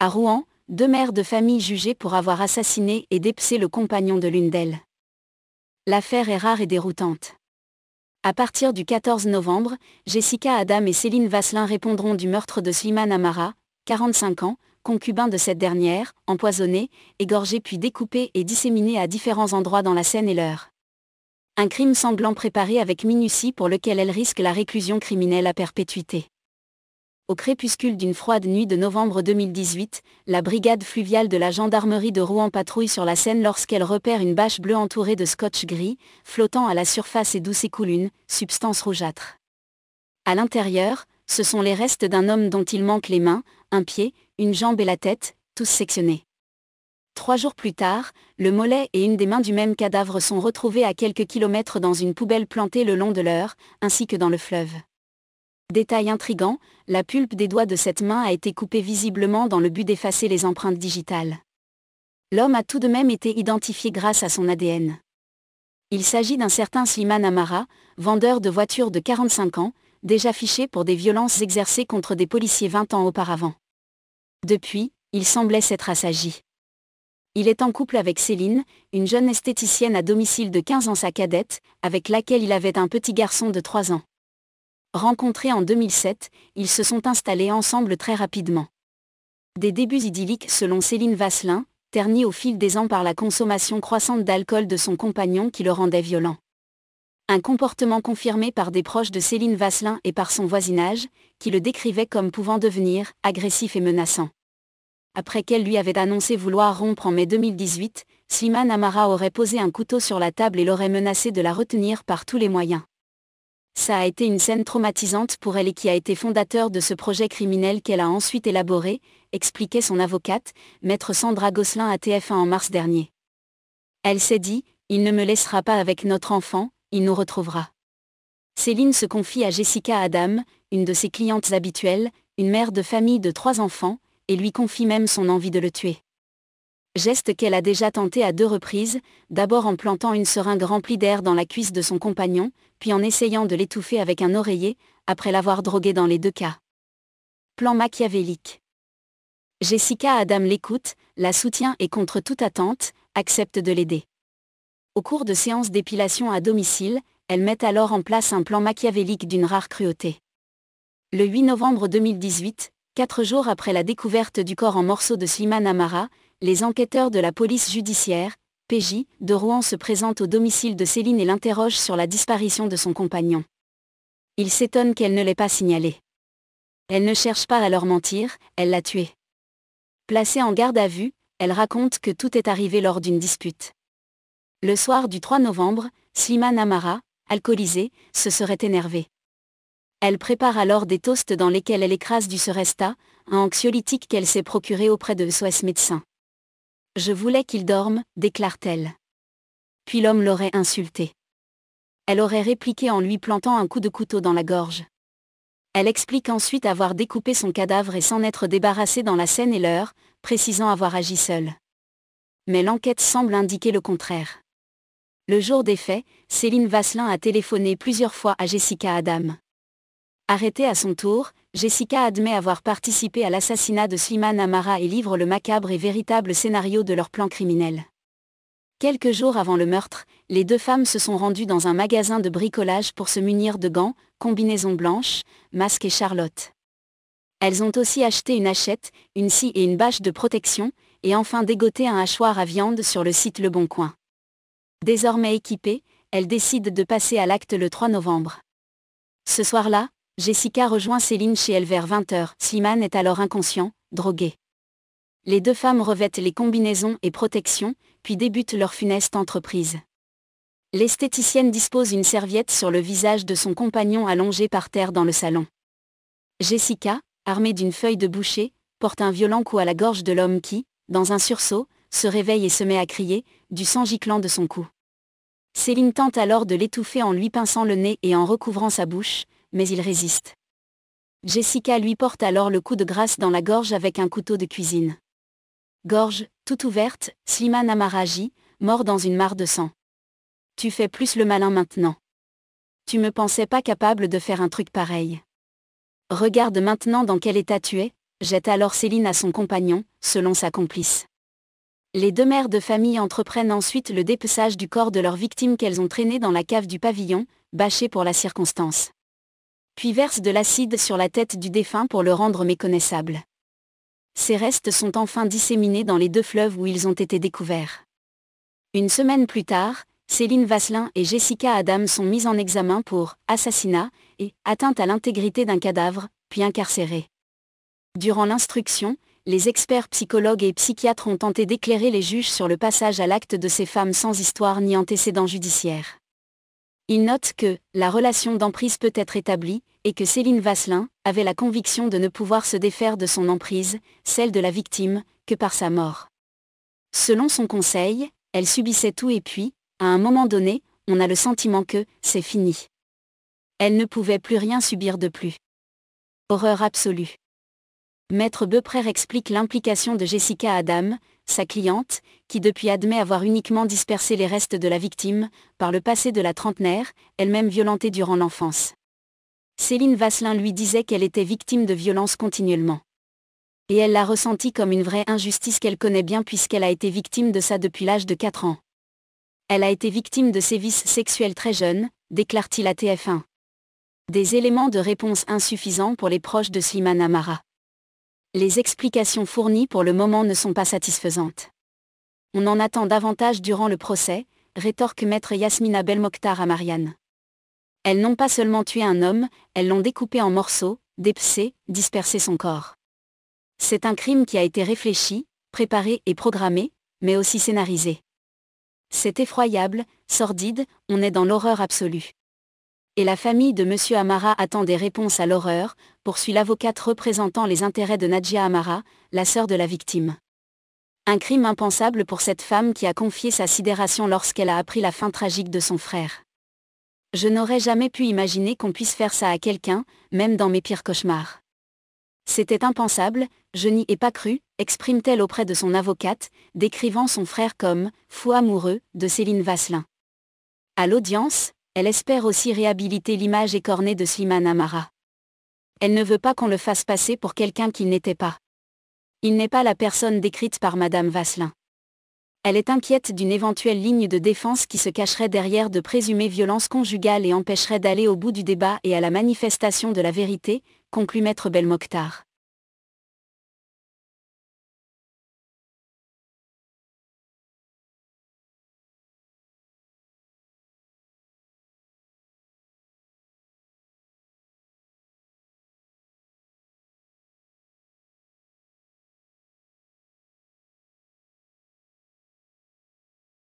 À Rouen, deux mères de famille jugées pour avoir assassiné et dépecé le compagnon de l'une d'elles. L'affaire est rare et déroutante. À partir du 14 novembre, Jessica Adam et Céline Vasselin répondront du meurtre de Slimane Amara, 45 ans, concubin de cette dernière, empoisonné, égorgé puis découpé et disséminé à différents endroits dans la Seine et l'heure. Un crime sanglant préparé avec minutie pour lequel elle risque la réclusion criminelle à perpétuité au crépuscule d'une froide nuit de novembre 2018, la brigade fluviale de la gendarmerie de Rouen patrouille sur la Seine lorsqu'elle repère une bâche bleue entourée de scotch gris, flottant à la surface et d'où s'écoule une substance rougeâtre. À l'intérieur, ce sont les restes d'un homme dont il manque les mains, un pied, une jambe et la tête, tous sectionnés. Trois jours plus tard, le mollet et une des mains du même cadavre sont retrouvés à quelques kilomètres dans une poubelle plantée le long de l'heure, ainsi que dans le fleuve. Détail intrigant, la pulpe des doigts de cette main a été coupée visiblement dans le but d'effacer les empreintes digitales. L'homme a tout de même été identifié grâce à son ADN. Il s'agit d'un certain Sliman Amara, vendeur de voitures de 45 ans, déjà fiché pour des violences exercées contre des policiers 20 ans auparavant. Depuis, il semblait s'être assagi. Il est en couple avec Céline, une jeune esthéticienne à domicile de 15 ans sa cadette, avec laquelle il avait un petit garçon de 3 ans. Rencontrés en 2007, ils se sont installés ensemble très rapidement. Des débuts idylliques selon Céline Vasselin, ternis au fil des ans par la consommation croissante d'alcool de son compagnon qui le rendait violent. Un comportement confirmé par des proches de Céline Vasselin et par son voisinage, qui le décrivait comme pouvant devenir agressif et menaçant. Après qu'elle lui avait annoncé vouloir rompre en mai 2018, Slimane Amara aurait posé un couteau sur la table et l'aurait menacé de la retenir par tous les moyens. Ça a été une scène traumatisante pour elle et qui a été fondateur de ce projet criminel qu'elle a ensuite élaboré, expliquait son avocate, maître Sandra Gosselin à TF1 en mars dernier. Elle s'est dit, il ne me laissera pas avec notre enfant, il nous retrouvera. Céline se confie à Jessica Adam, une de ses clientes habituelles, une mère de famille de trois enfants, et lui confie même son envie de le tuer geste qu'elle a déjà tenté à deux reprises, d'abord en plantant une seringue remplie d'air dans la cuisse de son compagnon, puis en essayant de l'étouffer avec un oreiller, après l'avoir drogué dans les deux cas. Plan machiavélique. Jessica Adam l'écoute, la soutient et contre toute attente, accepte de l'aider. Au cours de séances d'épilation à domicile, elle met alors en place un plan machiavélique d'une rare cruauté. Le 8 novembre 2018, quatre jours après la découverte du corps en morceaux de Slimane Amara, les enquêteurs de la police judiciaire, PJ, de Rouen se présentent au domicile de Céline et l'interrogent sur la disparition de son compagnon. Il s'étonne qu'elle ne l'ait pas signalé. Elle ne cherche pas à leur mentir, elle l'a tué. Placée en garde à vue, elle raconte que tout est arrivé lors d'une dispute. Le soir du 3 novembre, Slimane Amara, alcoolisée, se serait énervée. Elle prépare alors des toasts dans lesquels elle écrase du Seresta, un anxiolytique qu'elle s'est procuré auprès de SOS médecin. Je voulais qu'il dorme, déclare-t-elle. Puis l'homme l'aurait insultée. Elle aurait répliqué en lui plantant un coup de couteau dans la gorge. Elle explique ensuite avoir découpé son cadavre et s'en être débarrassée dans la Seine et l'heure, précisant avoir agi seule. Mais l'enquête semble indiquer le contraire. Le jour des faits, Céline Vasselin a téléphoné plusieurs fois à Jessica Adam. Arrêtée à son tour, Jessica admet avoir participé à l'assassinat de Sliman Amara et livre le macabre et véritable scénario de leur plan criminel. Quelques jours avant le meurtre, les deux femmes se sont rendues dans un magasin de bricolage pour se munir de gants, combinaisons blanches, masques et Charlotte. Elles ont aussi acheté une hachette, une scie et une bâche de protection, et enfin dégoté un hachoir à viande sur le site Le Bon Coin. Désormais équipées, elles décident de passer à l'acte le 3 novembre. Ce soir-là, Jessica rejoint Céline chez elle vers 20h. Slimane est alors inconscient, drogué. Les deux femmes revêtent les combinaisons et protections, puis débutent leur funeste entreprise. L'esthéticienne dispose une serviette sur le visage de son compagnon allongé par terre dans le salon. Jessica, armée d'une feuille de boucher, porte un violent coup à la gorge de l'homme qui, dans un sursaut, se réveille et se met à crier, du sang giclant de son cou. Céline tente alors de l'étouffer en lui pinçant le nez et en recouvrant sa bouche, mais il résiste. Jessica lui porte alors le coup de grâce dans la gorge avec un couteau de cuisine. Gorge, toute ouverte, Slimane Amaraji, mort dans une mare de sang. Tu fais plus le malin maintenant. Tu me pensais pas capable de faire un truc pareil. Regarde maintenant dans quel état tu es, jette alors Céline à son compagnon, selon sa complice. Les deux mères de famille entreprennent ensuite le dépeçage du corps de leur victime qu'elles ont traîné dans la cave du pavillon, bâchée pour la circonstance puis verse de l'acide sur la tête du défunt pour le rendre méconnaissable. Ses restes sont enfin disséminés dans les deux fleuves où ils ont été découverts. Une semaine plus tard, Céline Vasselin et Jessica Adam sont mises en examen pour assassinat et atteinte à l'intégrité d'un cadavre, puis incarcérées. Durant l'instruction, les experts psychologues et psychiatres ont tenté d'éclairer les juges sur le passage à l'acte de ces femmes sans histoire ni antécédent judiciaire. Il note que la relation d'emprise peut être établie, et que Céline Vasselin avait la conviction de ne pouvoir se défaire de son emprise, celle de la victime, que par sa mort. Selon son conseil, elle subissait tout et puis, à un moment donné, on a le sentiment que c'est fini. Elle ne pouvait plus rien subir de plus. Horreur absolue. Maître Beuprère explique l'implication de Jessica Adam, sa cliente, qui depuis admet avoir uniquement dispersé les restes de la victime, par le passé de la trentenaire, elle-même violentée durant l'enfance. Céline Vasselin lui disait qu'elle était victime de violences continuellement. Et elle l'a ressentie comme une vraie injustice qu'elle connaît bien puisqu'elle a été victime de ça depuis l'âge de 4 ans. Elle a été victime de sévices sexuels très jeunes, déclare-t-il à TF1. Des éléments de réponse insuffisants pour les proches de Sliman Amara. Les explications fournies pour le moment ne sont pas satisfaisantes. On en attend davantage durant le procès, rétorque maître Yasmina Belmokhtar à Marianne. Elles n'ont pas seulement tué un homme, elles l'ont découpé en morceaux, dépecé, dispersé son corps. C'est un crime qui a été réfléchi, préparé et programmé, mais aussi scénarisé. C'est effroyable, sordide, on est dans l'horreur absolue et la famille de M. Amara attend des réponses à l'horreur, poursuit l'avocate représentant les intérêts de Nadia Amara, la sœur de la victime. Un crime impensable pour cette femme qui a confié sa sidération lorsqu'elle a appris la fin tragique de son frère. Je n'aurais jamais pu imaginer qu'on puisse faire ça à quelqu'un, même dans mes pires cauchemars. C'était impensable, je n'y ai pas cru, exprime-t-elle auprès de son avocate, décrivant son frère comme fou amoureux de Céline Vasselin. À l'audience, elle espère aussi réhabiliter l'image écornée de Sliman Amara. Elle ne veut pas qu'on le fasse passer pour quelqu'un qu'il n'était pas. Il n'est pas la personne décrite par Madame Vasselin. Elle est inquiète d'une éventuelle ligne de défense qui se cacherait derrière de présumées violences conjugales et empêcherait d'aller au bout du débat et à la manifestation de la vérité, conclut Maître Belmokhtar.